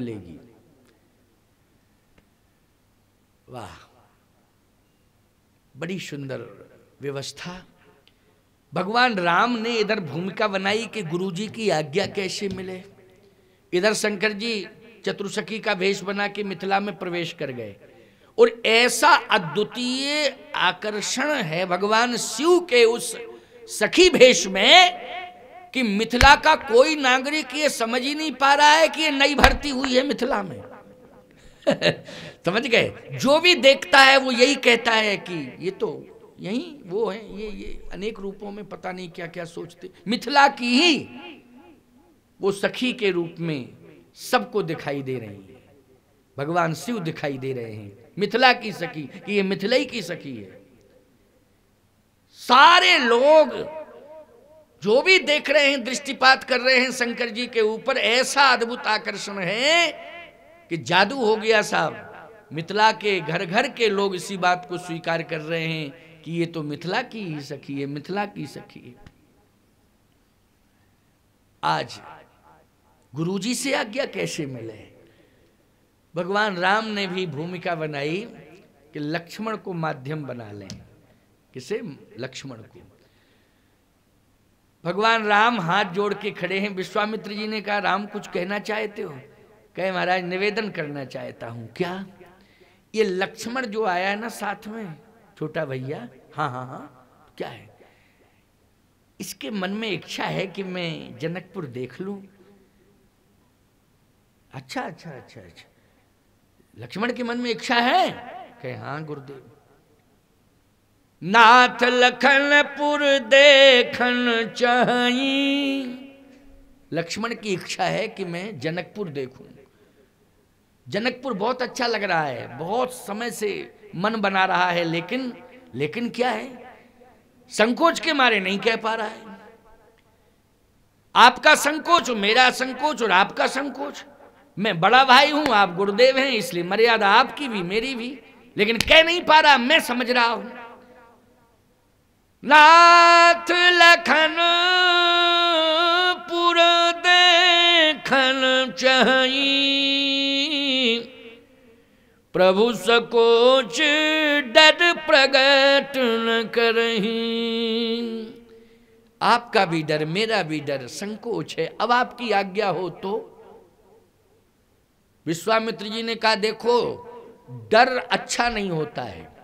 मिलेगी वाह बड़ी सुंदर व्यवस्था भगवान राम ने इधर भूमिका बनाई कि गुरुजी की आज्ञा कैसे मिले इधर शंकर जी चतुर्सखी का वेश बना के मिथिला में प्रवेश कर गए और ऐसा अद्वितीय आकर्षण है भगवान शिव के उस सखी भेष में कि मिथिला का कोई नागरिक ये समझ ही नहीं पा रहा है कि ये नई भर्ती हुई है मिथिला में समझ गए जो भी देखता है वो यही कहता है कि ये तो यही वो है ये ये अनेक रूपों में पता नहीं क्या क्या सोचते मिथिला की ही वो सखी के रूप में सबको दिखाई दे रही है भगवान शिव दिखाई दे रहे हैं मिथिला की सखी कि ये मिथिलाई की सखी है सारे लोग जो भी देख रहे हैं दृष्टिपात कर रहे हैं शंकर जी के ऊपर ऐसा अद्भुत आकर्षण है कि जादू हो गया साहब मिथिला के घर घर के लोग इसी बात को स्वीकार कर रहे हैं कि ये तो मिथिला की ही सखी है मिथिला की सखी है आज गुरुजी से आज्ञा कैसे मिले भगवान राम ने भी भूमिका बनाई कि लक्ष्मण को माध्यम बना लें किसे लक्ष्मण को भगवान राम हाथ जोड़ के खड़े हैं विश्वामित्र जी ने कहा राम कुछ कहना चाहते हो कहे महाराज निवेदन करना चाहता हूँ क्या ये लक्ष्मण जो आया है ना साथ में छोटा भैया हाँ हाँ हाँ क्या है इसके मन में इच्छा है कि मैं जनकपुर देख लूं अच्छा अच्छा अच्छा अच्छा लक्ष्मण के मन में इच्छा है कहे हाँ गुरुदेव नाथ लखनपुर देखन चाहिए लक्ष्मण की इच्छा है कि मैं जनकपुर देखूं जनकपुर बहुत अच्छा लग रहा है बहुत समय से मन बना रहा है लेकिन लेकिन क्या है संकोच के मारे नहीं कह पा रहा है आपका संकोच मेरा संकोच और आपका संकोच मैं बड़ा भाई हूं आप गुरुदेव हैं इसलिए मर्यादा आपकी भी मेरी भी लेकिन कह नहीं पा रहा मैं समझ रहा हूं लाथ लखन पुर देखन चाहिए प्रभु सकोच डर प्रगट न कर आपका भी डर मेरा भी डर संकोच है अब आपकी आज्ञा हो तो विश्वामित्र जी ने कहा देखो डर अच्छा नहीं होता है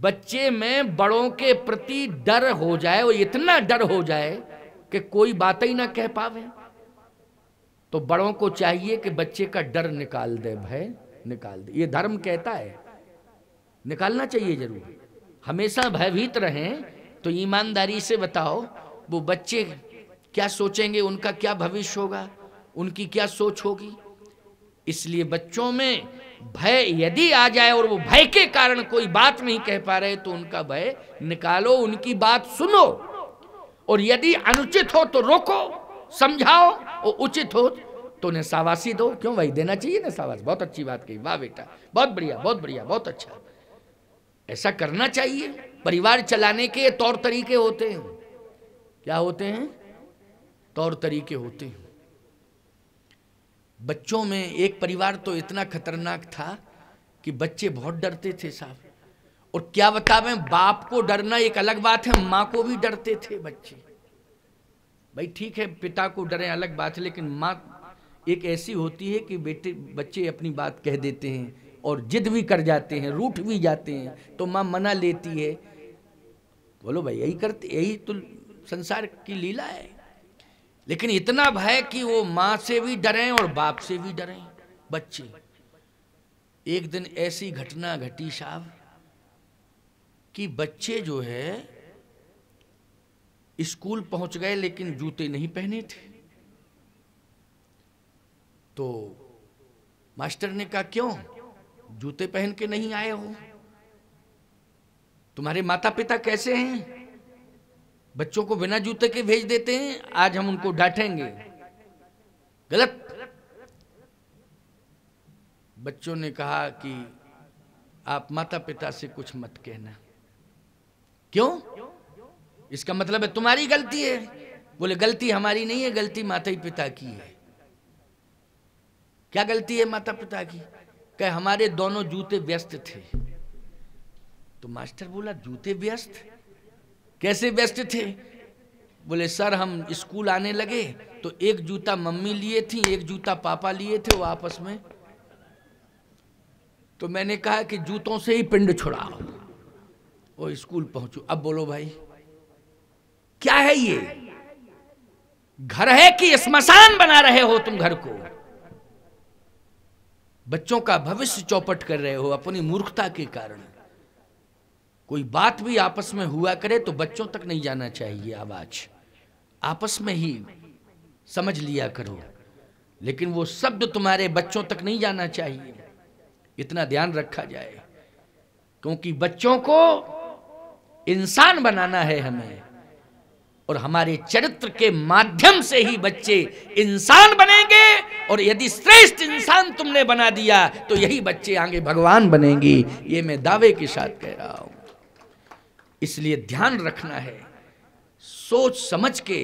बच्चे में बड़ों के प्रति डर हो जाए और इतना डर हो जाए कि कोई बात ही ना कह पावे तो बड़ों को चाहिए कि बच्चे का डर निकाल दे भय निकाल दे ये धर्म कहता है निकालना चाहिए जरूर हमेशा भयभीत रहें तो ईमानदारी से बताओ वो बच्चे क्या सोचेंगे उनका क्या भविष्य होगा उनकी क्या सोच होगी इसलिए बच्चों में भय यदि आ जाए और वो भय के कारण कोई बात नहीं कह पा रहे तो उनका भय निकालो उनकी बात सुनो और यदि अनुचित हो तो रोको समझाओ और उचित हो तो उन्हें सावासी दो क्यों भाई देना चाहिए ना सावास बहुत अच्छी बात कही वाह बेटा बहुत बढ़िया बहुत बढ़िया बहुत अच्छा ऐसा करना चाहिए परिवार चलाने के तौर तरीके होते हैं क्या होते हैं तौर तरीके होते हैं बच्चों में एक परिवार तो इतना खतरनाक था कि बच्चे बहुत डरते थे साहब और क्या बतावें बाप को डरना एक अलग बात है माँ को भी डरते थे बच्चे भाई ठीक है पिता को डरे अलग बात है लेकिन माँ एक ऐसी होती है कि बेटे बच्चे अपनी बात कह देते हैं और जिद भी कर जाते हैं रूठ भी जाते हैं तो माँ मना लेती है बोलो भाई यही करते यही तो संसार की लीला है लेकिन इतना भय कि वो माँ से भी डरें और बाप से भी डरें बच्चे एक दिन ऐसी घटना घटी साहब कि बच्चे जो है स्कूल पहुंच गए लेकिन जूते नहीं पहने थे तो मास्टर ने कहा क्यों जूते पहन के नहीं आए हो तुम्हारे माता पिता कैसे हैं बच्चों को बिना जूते के भेज देते हैं आज हम उनको डांटेंगे गलत बच्चों ने कहा कि आप माता पिता से कुछ मत कहना क्यों इसका मतलब है तुम्हारी गलती है बोले गलती हमारी नहीं है गलती माता ही पिता की है क्या गलती है माता पिता की कह हमारे दोनों जूते व्यस्त थे तो मास्टर बोला जूते व्यस्त कैसे व्यस्त थे बोले सर हम स्कूल आने लगे तो एक जूता मम्मी लिए थी एक जूता पापा लिए थे वो आपस में तो मैंने कहा कि जूतों से ही पिंड छुड़ाओ वो स्कूल पहुंचो अब बोलो भाई क्या है ये घर है कि स्मशान बना रहे हो तुम घर को बच्चों का भविष्य चौपट कर रहे हो अपनी मूर्खता के कारण कोई बात भी आपस में हुआ करे तो बच्चों तक नहीं जाना चाहिए आवाज आपस में ही समझ लिया करो लेकिन वो शब्द तुम्हारे बच्चों तक नहीं जाना चाहिए इतना ध्यान रखा जाए क्योंकि बच्चों को इंसान बनाना है हमें और हमारे चरित्र के माध्यम से ही बच्चे इंसान बनेंगे और यदि श्रेष्ठ इंसान तुमने बना दिया तो यही बच्चे आगे भगवान बनेंगे ये मैं दावे के साथ कह रहा हूं इसलिए ध्यान रखना है सोच समझ के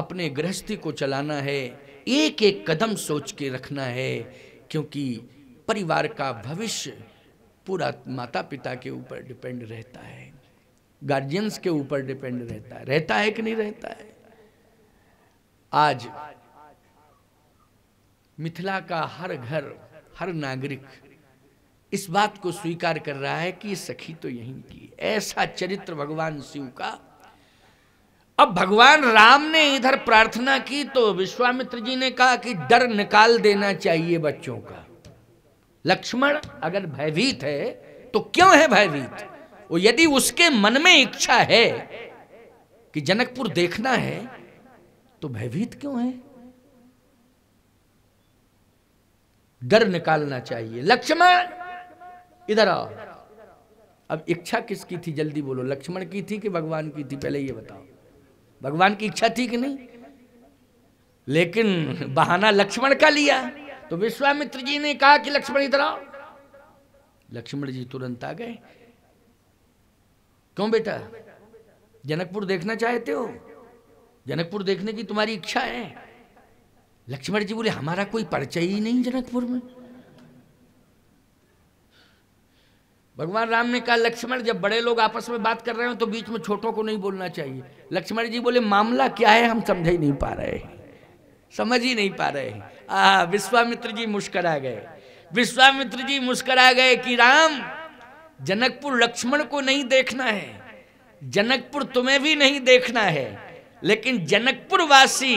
अपने गृहस्थी को चलाना है एक एक कदम सोच के रखना है क्योंकि परिवार का भविष्य पूरा माता पिता के ऊपर डिपेंड रहता है गार्जियंस के ऊपर डिपेंड रहता है रहता है कि नहीं रहता है आज मिथिला का हर घर हर नागरिक इस बात को स्वीकार कर रहा है कि सखी तो यहीं की ऐसा चरित्र भगवान शिव का अब भगवान राम ने इधर प्रार्थना की तो विश्वामित्र जी ने कहा कि डर निकाल देना चाहिए बच्चों का लक्ष्मण अगर भयभीत है तो क्यों है भयभीत वो यदि उसके मन में इच्छा है कि जनकपुर देखना है तो भयभीत क्यों है डर निकालना चाहिए लक्ष्मण इधर आओ अब इच्छा किसकी थी जल्दी बोलो लक्ष्मण की थी कि भगवान की थी पहले ये बताओ भगवान की इच्छा थी कि नहीं लेकिन बहाना लक्ष्मण का लिया तो विश्वामित्र जी ने कहा कि लक्ष्मण इधर आओ लक्ष्मण जी तुरंत आ गए क्यों बेटा जनकपुर देखना चाहते हो जनकपुर देखने की तुम्हारी इच्छा है लक्ष्मण जी बोले हमारा कोई परिचय ही नहीं जनकपुर में भगवान राम ने कहा लक्ष्मण जब बड़े लोग आपस में बात कर रहे हो तो बीच में छोटों को नहीं बोलना चाहिए लक्ष्मण जी बोले मामला क्या है हम समझ ही नहीं पा रहे हैं समझ ही नहीं पा रहे हैं आ विश्वामित्र जी मुस्करा गए विश्वामित्र जी मुस्करा गए कि राम जनकपुर लक्ष्मण को नहीं देखना है जनकपुर तुम्हें भी नहीं देखना है लेकिन जनकपुर वासी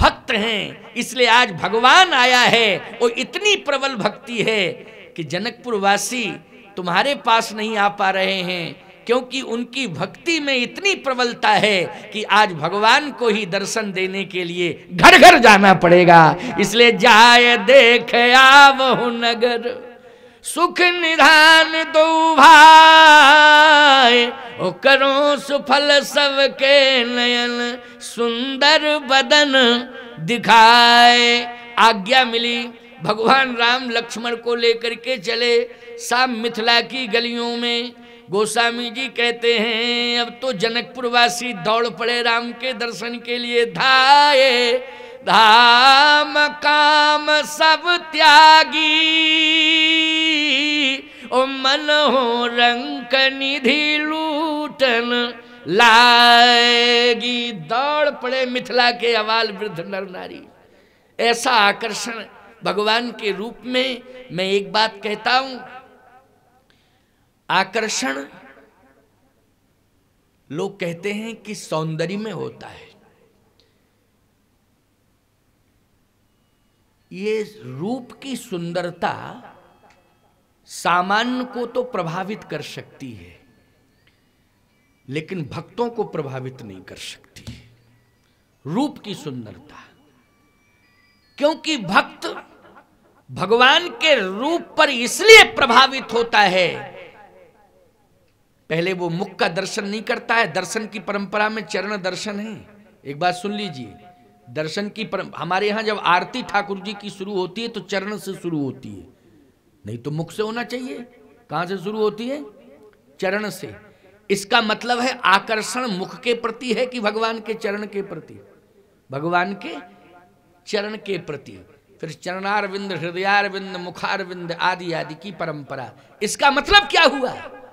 भक्त हैं इसलिए आज भगवान आया है और इतनी प्रबल भक्ति है कि जनकपुर वासी तुम्हारे पास नहीं आ पा रहे हैं क्योंकि उनकी भक्ति में इतनी प्रबलता है कि आज भगवान को ही दर्शन देने के लिए घर घर जाना पड़ेगा इसलिए जाय देख आव नगर सुख निधान दो भाई ओ करो सुफल सबके नयन सुंदर बदन दिखाए आज्ञा मिली भगवान राम लक्ष्मण को लेकर के चले साम मिथिला की गलियों में गोस्वामी जी कहते हैं अब तो जनकपुरवासी दौड़ पड़े राम के दर्शन के लिए धाये धाम काम सब त्यागी ओ मन हो रंग निधि लूटन लाएगी दौड़ पड़े मिथिला के अवाल वृद्ध नर नारी ऐसा आकर्षण भगवान के रूप में मैं एक बात कहता हूं आकर्षण लोग कहते हैं कि सौंदर्य में होता है ये रूप की सुंदरता सामान्य को तो प्रभावित कर सकती है लेकिन भक्तों को प्रभावित नहीं कर सकती रूप की सुंदरता क्योंकि भक्त भगवान के रूप पर इसलिए प्रभावित होता है पहले वो मुख का दर्शन नहीं करता है दर्शन की परंपरा में चरण दर्शन है एक बात सुन लीजिए दर्शन की पर हमारे यहां जब आरती ठाकुर जी की शुरू होती है तो चरण से शुरू होती है नहीं तो मुख से होना चाहिए कहां से शुरू होती है चरण से इसका मतलब है आकर्षण मुख के प्रति है कि भगवान के चरण के प्रति भगवान के चरण के प्रति फिर चरणारविंद हृदयारविंद मुखारविंद आदि आदि की परंपरा इसका मतलब क्या हुआ